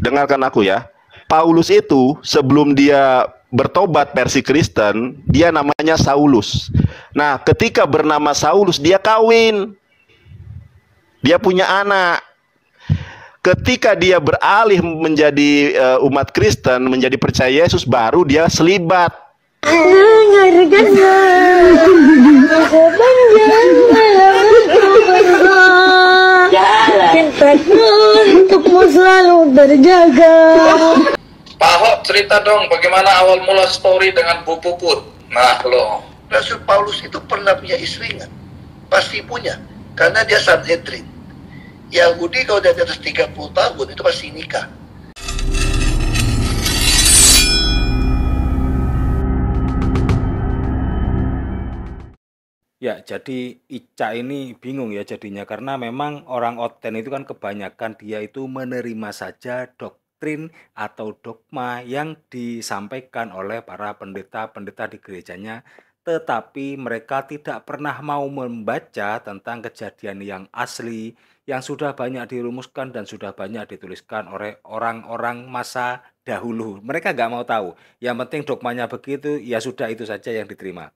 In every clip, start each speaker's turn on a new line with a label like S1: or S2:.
S1: dengarkan aku ya. Paulus itu sebelum dia bertobat versi Kristen, dia namanya Saulus. Nah, ketika bernama Saulus, dia kawin. Dia punya anak. Ketika dia beralih menjadi uh, umat Kristen, menjadi percaya Yesus, baru dia selibat.
S2: Dari jaga.
S3: Pak Ahok cerita dong bagaimana awal mula story dengan Bu Puput. Nah lo. Rasul Paulus itu pernah punya istri nggak? Pasti punya. Karena dia Sanhedrin. Yahudi kalau dia di atas 30 tahun itu pasti nikah.
S2: Ya, jadi Ica ini bingung ya jadinya karena memang orang Oten itu kan kebanyakan dia itu menerima saja doktrin atau dogma yang disampaikan oleh para pendeta-pendeta di gerejanya tetapi mereka tidak pernah mau membaca tentang kejadian yang asli yang sudah banyak dirumuskan dan sudah banyak dituliskan oleh orang-orang masa dahulu. Mereka nggak mau tahu. Yang penting dogmanya begitu, ya sudah itu saja yang diterima.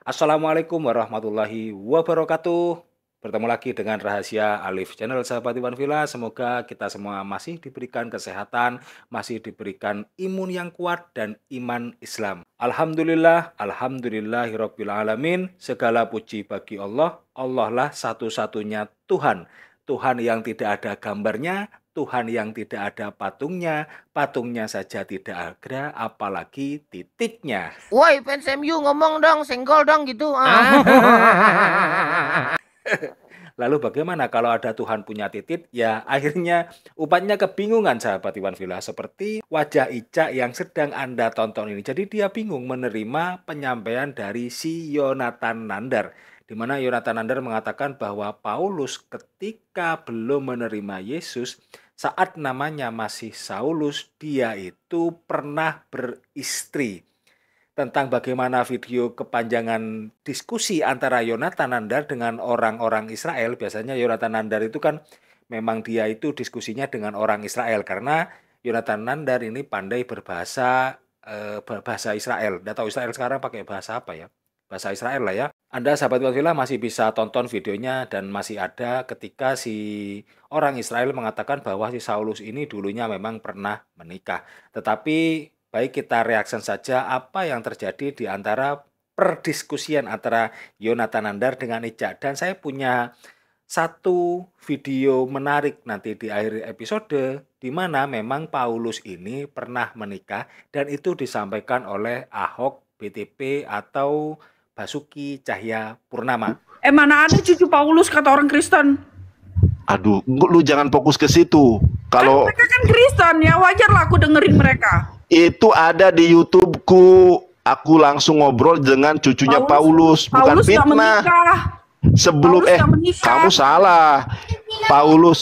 S2: Assalamualaikum warahmatullahi wabarakatuh. Bertemu lagi dengan Rahasia Alif Channel Sahabat Iwan Villa. Semoga kita semua masih diberikan kesehatan, masih diberikan imun yang kuat dan iman Islam. Alhamdulillah, alhamdulillahirabbil alamin. Segala puji bagi Allah. Allah lah satu-satunya Tuhan. Tuhan yang tidak ada gambarnya, Tuhan yang tidak ada patungnya, patungnya saja tidak ada, apalagi titiknya.
S3: Woi, fans MU ngomong dong, senggol dong gitu. Ah. Ah.
S2: Lalu bagaimana kalau ada Tuhan punya titik? Ya akhirnya umatnya kebingungan sahabat Iwan Villa seperti wajah Ica yang sedang Anda tonton ini. Jadi dia bingung menerima penyampaian dari si Yonatan Nandar di mana Yonatan Nander mengatakan bahwa Paulus ketika belum menerima Yesus saat namanya masih Saulus dia itu pernah beristri tentang bagaimana video kepanjangan diskusi antara Yonatan Nandar dengan orang-orang Israel. Biasanya Yonatan Nandar itu kan memang dia itu diskusinya dengan orang Israel karena Yonatan Nandar ini pandai berbahasa eh, bahasa Israel. Tidak Israel sekarang pakai bahasa apa ya bahasa Israel lah ya. Anda sahabat Watfila masih bisa tonton videonya dan masih ada ketika si orang Israel mengatakan bahwa si Saulus ini dulunya memang pernah menikah. Tetapi baik kita reaction saja apa yang terjadi di antara perdiskusian antara Yonatan Andar dengan Ica. Dan saya punya satu video menarik nanti di akhir episode di mana memang Paulus ini pernah menikah dan itu disampaikan oleh Ahok BTP atau Basuki Cahya Purnama. Eh mana ada cucu Paulus kata orang Kristen?
S1: Aduh, lu jangan fokus ke situ. Kalau kan mereka kan Kristen ya, wajar lah aku dengerin mereka. Itu ada di YouTubeku. Aku langsung ngobrol dengan cucunya Paulus, Paulus. bukan Paulus fitnah. Sebelum Paulus eh kamu salah. Paulus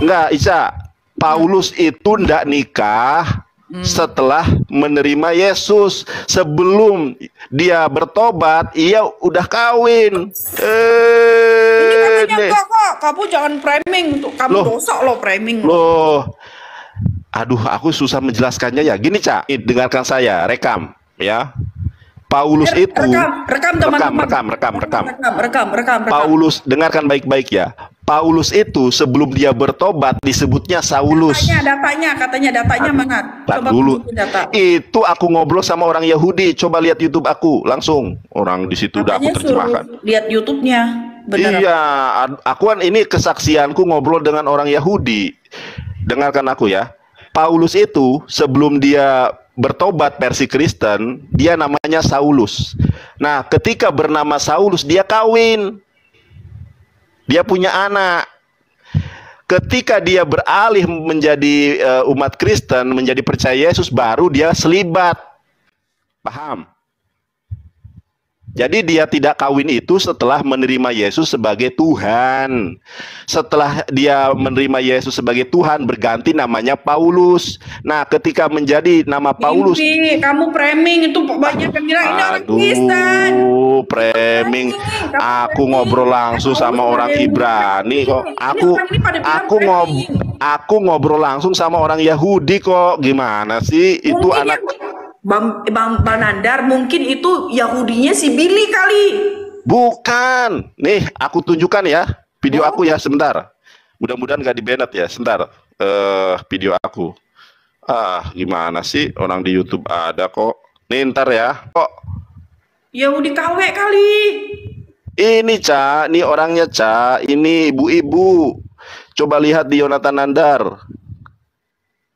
S1: enggak Isa. Paulus itu ndak nikah Hmm. setelah menerima Yesus. Sebelum dia bertobat, ia udah kawin. Eh, ini kan kok, eh, kamu jangan framing untuk kamu loh, dosa lo framing. Loh. Aduh, aku susah menjelaskannya ya. Gini, Cak, dengarkan saya, rekam ya. Paulus rekam, itu rekam rekam rekam, rekam, rekam rekam rekam rekam rekam rekam rekam Paulus dengarkan baik-baik ya Paulus itu sebelum dia bertobat disebutnya Saulus. Datanya, datanya katanya datanya mana? Coba dulu. Data. Itu aku ngobrol sama orang Yahudi. Coba lihat YouTube aku langsung. Orang di situ udah aku terjemahkan. Lihat YouTube-nya. iya, aku kan ini kesaksianku ngobrol dengan orang Yahudi. Dengarkan aku ya. Paulus itu sebelum dia bertobat versi Kristen, dia namanya Saulus. Nah, ketika bernama Saulus, dia kawin dia punya anak. Ketika dia beralih menjadi eh, umat Kristen, menjadi percaya Yesus, baru dia selibat. Paham? Jadi dia tidak kawin itu setelah menerima Yesus sebagai Tuhan. Setelah dia menerima Yesus sebagai Tuhan berganti namanya Paulus. Nah, ketika menjadi nama Paulus, Mimpi, kamu preming itu banyak yang bilang ini orang Kristen. Preming, Aku ngobrol langsung sama orang Ibrani kok. Aku aku ngob aku ngobrol langsung sama orang Yahudi kok. Gimana sih itu anak Bang, Bang Bang Nandar mungkin itu Yahudinya si Billy kali. Bukan. Nih, aku tunjukkan ya video oh. aku ya sebentar. Mudah-mudahan gak dibenet ya, sebentar. Eh uh, video aku. Ah, gimana sih orang di YouTube ada kok. Nih ntar ya. Kok Yahudi KW kali. Ini Ca, ini orangnya Ca, ini ibu-ibu. Coba lihat di Yonatan Nandar.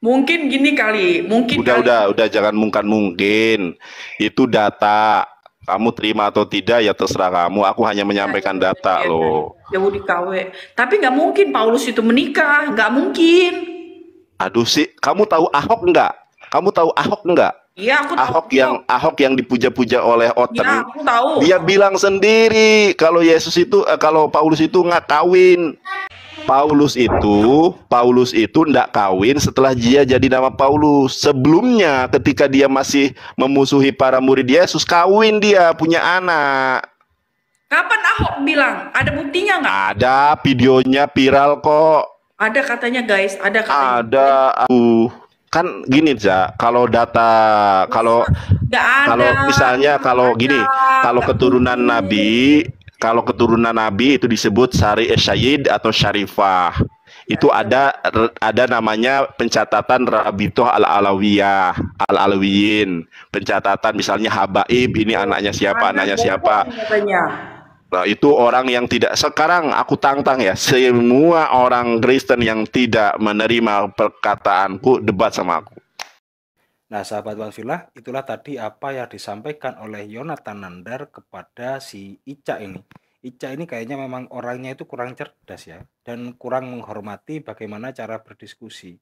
S1: Mungkin gini kali, mungkin udah kali. udah udah jangan mungkin mungkin. Itu data. Kamu terima atau tidak ya terserah kamu. Aku hanya menyampaikan iya, data ya, loh. Ya udah Tapi nggak mungkin Paulus itu menikah, nggak mungkin. Aduh sih, kamu tahu Ahok nggak? Kamu tahu Ahok nggak? Iya, aku tahu. Ahok yang Ahok yang dipuja-puja oleh Oten. Iya, aku tahu. Dia bilang sendiri kalau Yesus itu eh, kalau Paulus itu nggak kawin. Paulus itu Paulus itu ndak kawin setelah dia jadi nama Paulus. Sebelumnya ketika dia masih memusuhi para murid Yesus kawin dia punya anak. Kapan Ahok bilang? Ada buktinya nggak? Ada videonya viral kok. Ada katanya guys, ada katanya. Ada aku kan gini ja kalau data kalau kalau misalnya kalau gini kalau keturunan nabi kalau keturunan Nabi itu disebut Sari eh, Syayid atau Syarifah. Itu ya. ada ada namanya pencatatan Rabitoh Al-Alawiyah, Al-Alawiyin. Pencatatan misalnya Habaib, ini anaknya siapa, anaknya siapa. Nah, itu orang yang tidak sekarang aku tantang ya semua orang Kristen yang tidak menerima perkataanku debat sama aku
S2: Nah, sahabat Villa, itulah tadi apa yang disampaikan oleh Yonatan Nandar kepada si Ica ini. Ica ini kayaknya memang orangnya itu kurang cerdas ya, dan kurang menghormati bagaimana cara berdiskusi.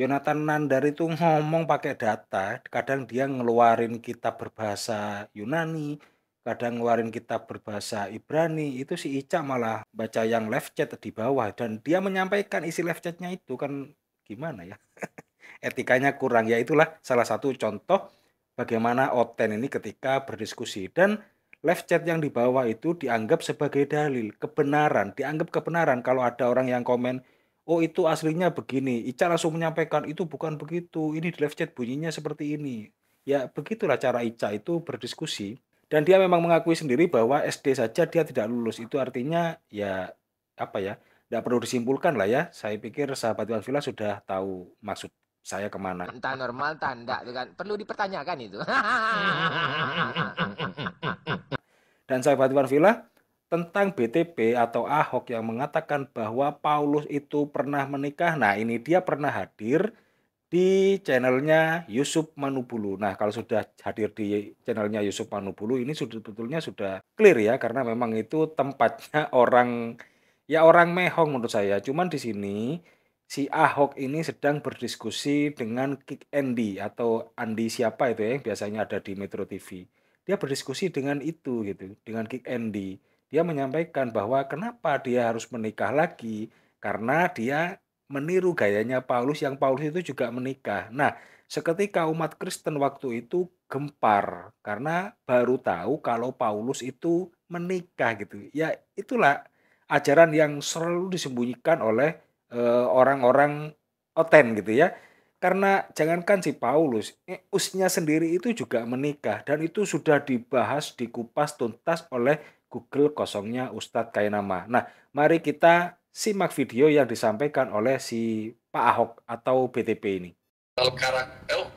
S2: Yonatan Nandar itu ngomong pakai data, kadang dia ngeluarin kitab berbahasa Yunani, kadang ngeluarin kitab berbahasa Ibrani, itu si Ica malah baca yang left chat di bawah, dan dia menyampaikan isi left chatnya itu kan gimana ya. etikanya kurang ya itulah salah satu contoh bagaimana Oten ini ketika berdiskusi dan live chat yang di bawah itu dianggap sebagai dalil kebenaran dianggap kebenaran kalau ada orang yang komen oh itu aslinya begini Ica langsung menyampaikan itu bukan begitu ini di live chat bunyinya seperti ini ya begitulah cara Ica itu berdiskusi dan dia memang mengakui sendiri bahwa SD saja dia tidak lulus itu artinya ya apa ya tidak perlu disimpulkan lah ya saya pikir sahabat Iwan Villa sudah tahu maksud saya kemana. Entah
S1: normal, tanda, Kan. Perlu dipertanyakan itu.
S2: Dan saya bantuan Villa, tentang BTP atau Ahok yang mengatakan bahwa Paulus itu pernah menikah. Nah ini dia pernah hadir di channelnya Yusuf Manubulu. Nah kalau sudah hadir di channelnya Yusuf Manubulu ini sudah betulnya sudah clear ya karena memang itu tempatnya orang ya orang mehong menurut saya. Cuman di sini si Ahok ini sedang berdiskusi dengan Kick Andy atau Andi siapa itu ya biasanya ada di Metro TV. Dia berdiskusi dengan itu gitu, dengan Kick Andy. Dia menyampaikan bahwa kenapa dia harus menikah lagi karena dia meniru gayanya Paulus yang Paulus itu juga menikah. Nah, seketika umat Kristen waktu itu gempar karena baru tahu kalau Paulus itu menikah gitu. Ya itulah ajaran yang selalu disembunyikan oleh Eh, orang-orang uh, oten gitu ya. Karena jangankan si Paulus, usnya sendiri itu juga menikah dan itu sudah dibahas, dikupas tuntas oleh Google kosongnya Ustadz Kainama. Nah, mari kita simak video yang disampaikan oleh si Pak Ahok atau BTP ini.
S3: Kalau karakter, oh,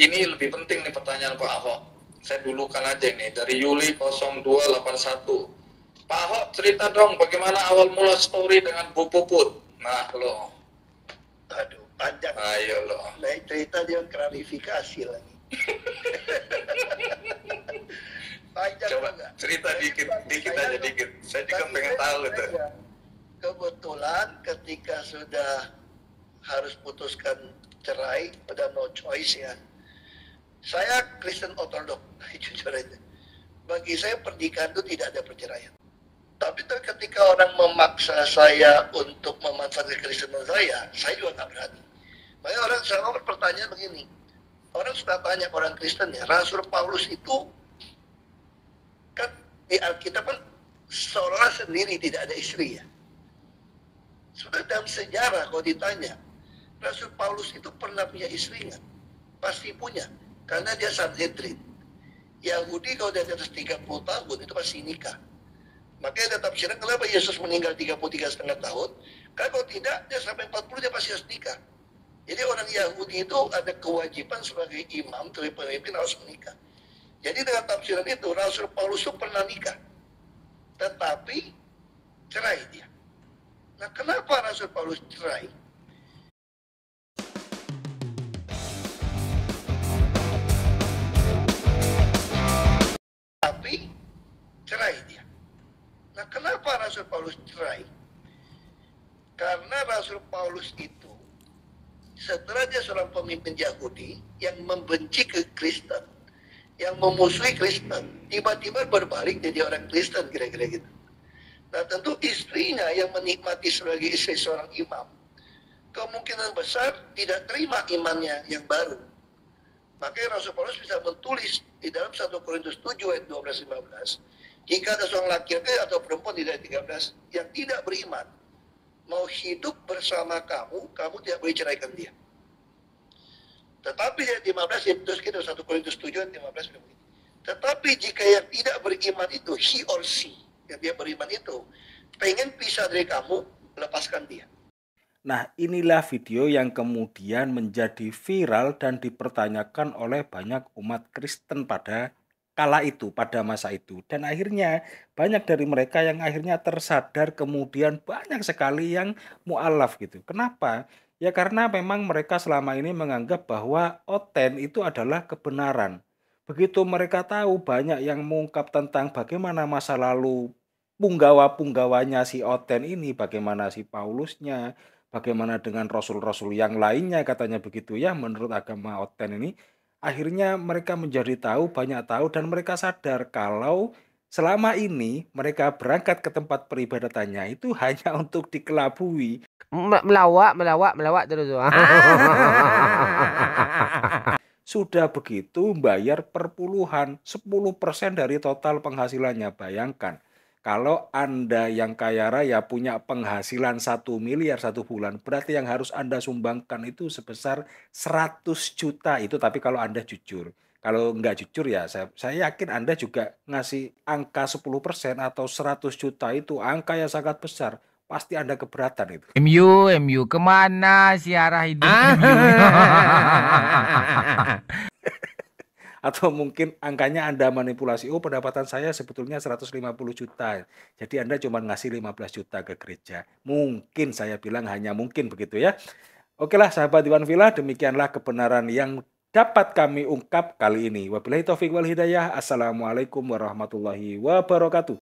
S3: ini lebih penting nih pertanyaan Pak Ahok. Saya dulukan aja nih, dari Yuli 0281. Pak Ahok cerita dong bagaimana awal mula story dengan Bu Puput. Nah lo. Aduh panjang. Ayo lo. Nah cerita dia klarifikasi lagi. panjang Coba enggak? cerita Jadi, dikit, dikit aja lo, dikit. Saya juga pengen tahu itu. Kebetulan ketika sudah harus putuskan cerai, udah no choice ya. Saya Kristen Ortodok, jujur aja. Bagi saya pernikahan itu tidak ada perceraian. Tapi ketika orang memaksa saya untuk memanfaatkan Kristen saya, saya juga nggak berani. Banyak orang selalu bertanya begini, orang sudah tanya orang Kristen ya, Rasul Paulus itu kan di Alkitab kan seolah sendiri tidak ada istri ya. Sudah dalam sejarah kalau ditanya, Rasul Paulus itu pernah punya istri nggak? Pasti punya, karena dia Sanhedrin. Yahudi kalau dia di atas 30 tahun itu pasti nikah Makanya ada tafsiran kenapa Yesus meninggal 33 setengah tahun. Karena kalau tidak, dia sampai 40 dia pasti harus nikah. Jadi orang Yahudi itu ada kewajiban sebagai imam, sebagai pemimpin harus menikah. Jadi dengan tafsiran itu, Rasul Paulus itu pernah nikah. Tetapi cerai dia. Nah kenapa Rasul Paulus cerai? Tapi cerai Rasul Paulus cerai? Karena Rasul Paulus itu setelah dia seorang pemimpin Yahudi yang membenci ke Kristen, yang memusuhi Kristen, tiba-tiba berbalik jadi orang Kristen kira-kira gitu. Nah tentu istrinya yang menikmati sebagai istri seorang imam, kemungkinan besar tidak terima imannya yang baru. Makanya Rasul Paulus bisa menulis di dalam 1 Korintus 7 ayat 12-15, jika ada seorang laki-laki atau perempuan di ayat 13 yang tidak beriman, mau hidup bersama kamu, kamu tidak boleh ceraikan dia. Tetapi di ayat 15, terus kita 1 Korintus 7, 15 bilang Tetapi jika yang tidak beriman itu, he or she, yang dia beriman itu, pengen pisah dari kamu, lepaskan dia.
S2: Nah, inilah video yang kemudian menjadi viral dan dipertanyakan oleh banyak umat Kristen pada kala itu pada masa itu dan akhirnya banyak dari mereka yang akhirnya tersadar kemudian banyak sekali yang mualaf gitu. Kenapa? Ya karena memang mereka selama ini menganggap bahwa oten itu adalah kebenaran. Begitu mereka tahu banyak yang mengungkap tentang bagaimana masa lalu punggawa-punggawanya si Oten ini, bagaimana si Paulusnya, bagaimana dengan rasul-rasul yang lainnya katanya begitu ya menurut agama Oten ini akhirnya mereka menjadi tahu, banyak tahu, dan mereka sadar kalau selama ini mereka berangkat ke tempat peribadatannya itu hanya untuk dikelabui. Melawak, melawak, melawak terus. Sudah begitu bayar perpuluhan 10% dari total penghasilannya. Bayangkan kalau Anda yang kaya raya punya penghasilan satu miliar satu bulan, berarti yang harus Anda sumbangkan itu sebesar 100 juta. Itu tapi kalau Anda jujur. Kalau nggak jujur ya, saya, saya yakin Anda juga ngasih angka 10% atau 100 juta itu angka yang sangat besar pasti Anda keberatan itu. MU, MU kemana siarah hidup? Ah. atau mungkin angkanya Anda manipulasi. Oh, pendapatan saya sebetulnya 150 juta. Jadi Anda cuma ngasih 15 juta ke gereja. Mungkin saya bilang hanya mungkin begitu ya. Oke lah sahabat Iwan Villa, demikianlah kebenaran yang dapat kami ungkap kali ini. Wabillahi taufiq wal hidayah. Assalamualaikum warahmatullahi wabarakatuh.